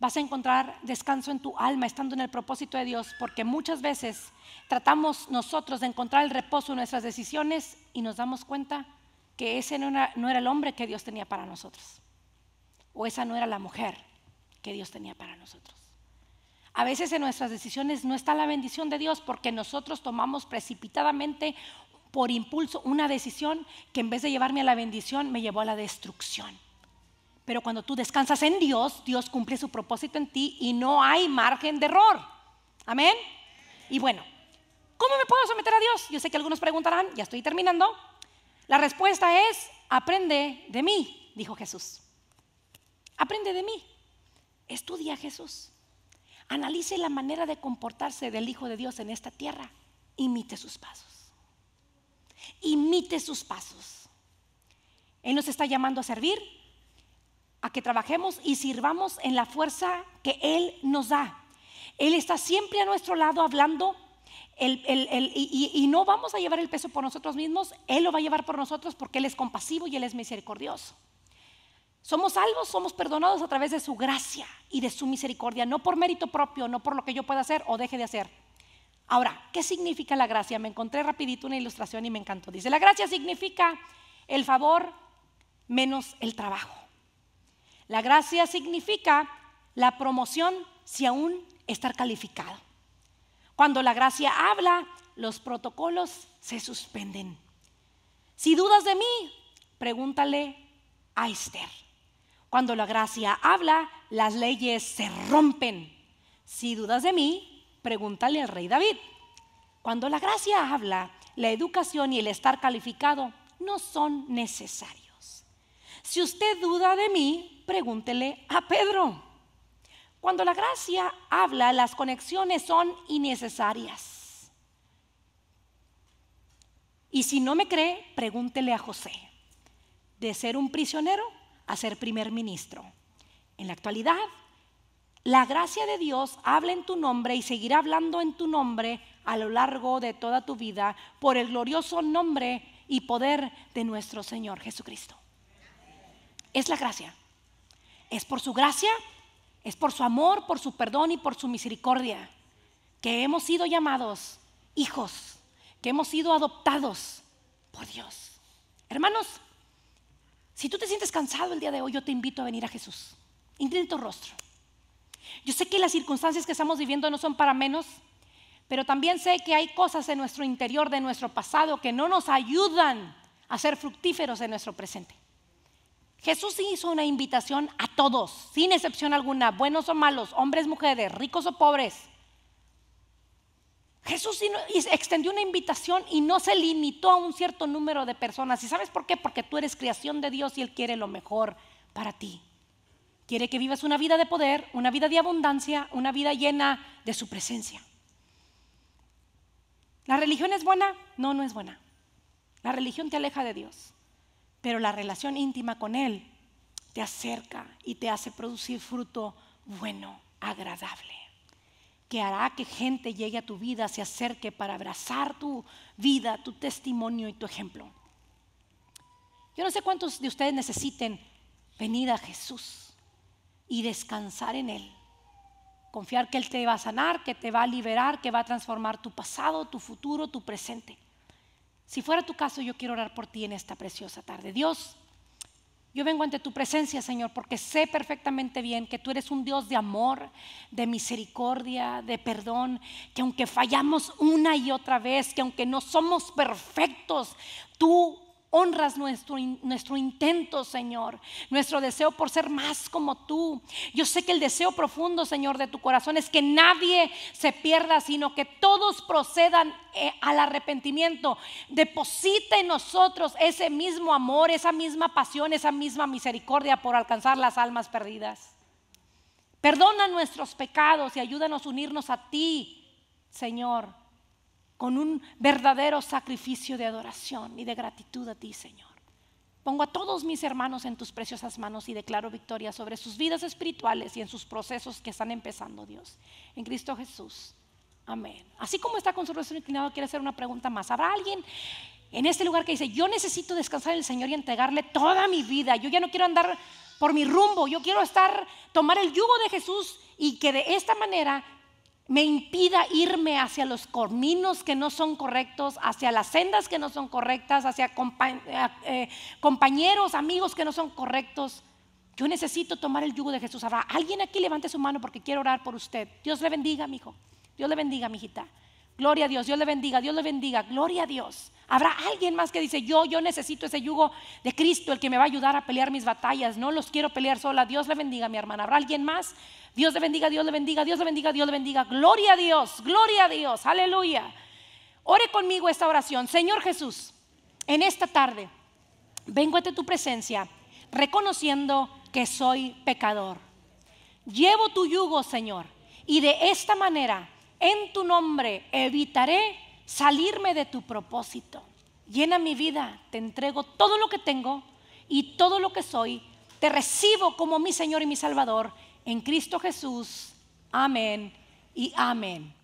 vas a encontrar descanso en tu alma estando en el propósito de Dios, porque muchas veces tratamos nosotros de encontrar el reposo en nuestras decisiones y nos damos cuenta que ese no era, el hombre que Dios tenía para nosotros, o esa no era la mujer que Dios tenía para nosotros. A veces en nuestras decisiones no está la bendición de Dios porque nosotros tomamos precipitadamente por impulso una decisión que en vez de llevarme a la bendición me llevó a la destrucción. Pero cuando tú descansas en Dios, Dios cumple su propósito en ti y no hay margen de error. Amén. Y bueno, ¿cómo me puedo someter a Dios? Yo sé que algunos preguntarán, ya estoy terminando. La respuesta es, aprende de mí, dijo Jesús. Aprende de mí. Estudia a Jesús. Analice la manera de comportarse del Hijo de Dios en esta tierra. Imite sus pasos. Imite sus pasos. Él nos está llamando a servir, a que trabajemos y sirvamos en la fuerza que Él nos da. Él está siempre a nuestro lado hablando y, y, no vamos a llevar el peso por nosotros mismos, Él lo va a llevar por nosotros porque Él es compasivo y Él es misericordioso. Somos salvos, somos perdonados a través de su gracia y de su misericordia, no por mérito propio, no por lo que yo pueda hacer o deje de hacer. Ahora, ¿qué significa la gracia? Me encontré rapidito una ilustración y me encantó. Dice, la gracia significa el favor menos el trabajo. La gracia significa la promoción si aún estar calificado. Cuando la gracia habla, los protocolos se suspenden. Si dudas de mí, pregúntale a Esther. Cuando la gracia habla, las leyes se rompen. Si dudas de mí, pregúntale al rey David. Cuando la gracia habla, la educación y el estar calificado no son necesarios. Si usted duda de mí, pregúntele a Pedro. Cuando la gracia habla, las conexiones son innecesarias. Y si no me cree, pregúntele a José, de ser un prisionero a ser primer ministro. En la actualidad, la gracia de Dios habla en tu nombre y seguirá hablando en tu nombre a lo largo de toda tu vida por el glorioso nombre y poder de nuestro Señor Jesucristo es la gracia. Es por su gracia, es por su amor, por su perdón y por su misericordia que hemos sido llamados hijos, que hemos sido adoptados por Dios. Hermanos, si tú te sientes cansado el día de hoy, yo te invito a venir a Jesús. Inclina tu rostro. Yo sé que las circunstancias que estamos viviendo no son para menos, pero también sé que hay cosas en nuestro interior, de nuestro pasado, que no nos ayudan a ser fructíferos en nuestro presente. Jesús hizo una invitación a todos, sin excepción alguna, buenos o malos, hombres, mujeres, ricos o pobres. Jesús extendió una invitación y no se limitó a un cierto número de personas. ¿Y sabes por qué? Porque tú eres creación de Dios y Él quiere lo mejor para ti. Quiere que vivas una vida de poder, una vida de abundancia, una vida llena de su presencia. ¿La religión es buena? No, no es buena. La religión te aleja de Dios pero la relación íntima con Él te acerca y te hace producir fruto bueno, agradable, que hará que gente llegue a tu vida, se acerque para abrazar tu vida, tu testimonio y tu ejemplo. Yo no sé cuántos de ustedes necesiten venir a Jesús y descansar en Él. Confiar que Él te va a sanar, que te va a liberar, que va a transformar tu pasado, tu futuro, tu presente. Si fuera tu caso, yo quiero orar por ti en esta preciosa tarde. Dios, yo vengo ante tu presencia, Señor, porque sé perfectamente bien que tú eres un Dios de amor, de misericordia, de perdón, que aunque fallamos una y otra vez, que aunque no somos perfectos, tú Honras nuestro, nuestro intento, Señor, nuestro deseo por ser más como tú. Yo sé que el deseo profundo, Señor, de tu corazón es que nadie se pierda, sino que todos procedan eh, al arrepentimiento. Deposita en nosotros ese mismo amor, esa misma pasión, esa misma misericordia por alcanzar las almas perdidas. Perdona nuestros pecados y ayúdanos a unirnos a ti, Señor con un verdadero sacrificio de adoración y de gratitud a ti, Señor. Pongo a todos mis hermanos en tus preciosas manos y declaro victoria sobre sus vidas espirituales y en sus procesos que están empezando, Dios. En Cristo Jesús. Amén. Así como está con su rostro inclinado, quiere hacer una pregunta más. ¿Habrá alguien en este lugar que dice, yo necesito descansar en el Señor y entregarle toda mi vida? Yo ya no quiero andar por mi rumbo, yo quiero estar, tomar el yugo de Jesús y que de esta manera me impida irme hacia los caminos que no son correctos, hacia las sendas que no son correctas, hacia eh, compañeros, amigos que no son correctos. Yo necesito tomar el yugo de Jesús. alguien aquí levante su mano porque quiero orar por usted. Dios le bendiga, mi hijo. Dios le bendiga, mi hijita. Gloria a Dios, Dios le bendiga, Dios le bendiga, gloria a Dios. Habrá alguien más que dice, yo, yo necesito ese yugo de Cristo, el que me va a ayudar a pelear mis batallas, no los quiero pelear sola. Dios le bendiga, mi hermana. ¿Habrá alguien más? Dios le bendiga, Dios le bendiga, Dios le bendiga, Dios le bendiga. Gloria a Dios, gloria a Dios, aleluya. Ore conmigo esta oración. Señor Jesús, en esta tarde vengo ante tu presencia reconociendo que soy pecador. Llevo tu yugo, Señor, y de esta manera en tu nombre evitaré salirme de tu propósito. Llena mi vida, te entrego todo lo que tengo y todo lo que soy. Te recibo como mi Señor y mi Salvador en Cristo Jesús. Amén y amén.